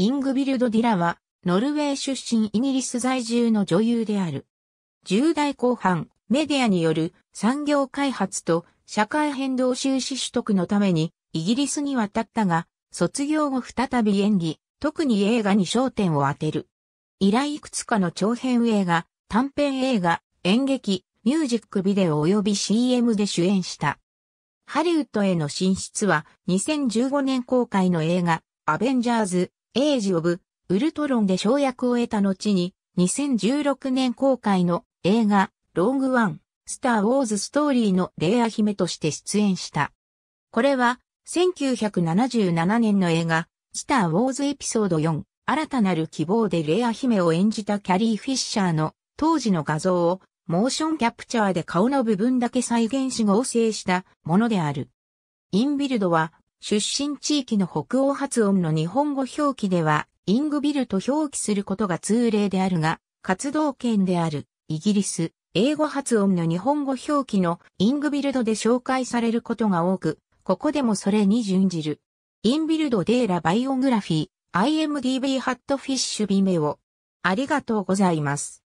イングビルド・ディラは、ノルウェー出身イギリス在住の女優である。10代後半、メディアによる産業開発と社会変動収支取得のためにイギリスに渡ったが、卒業後再び演技、特に映画に焦点を当てる。以来いくつかの長編映画、短編映画、演劇、ミュージックビデオ及び CM で主演した。ハリウッドへの進出は2015年公開の映画、アベンジャーズエイジ・オブ・ウルトロンで生役を得た後に、2016年公開の映画、ロングワン、スター・ウォーズ・ストーリーのレイア姫として出演した。これは、1977年の映画、スター・ウォーズエピソード4、新たなる希望でレイア姫を演じたキャリー・フィッシャーの当時の画像をモーションキャプチャーで顔の部分だけ再現し合成したものである。インビルドは出身地域の北欧発音の日本語表記では、イングビルと表記することが通例であるが、活動圏であるイギリス、英語発音の日本語表記のイングビルドで紹介されることが多く、ここでもそれに準じる。インビルドデーラバイオグラフィー、IMDB ハットフィッシュビメオ。ありがとうございます。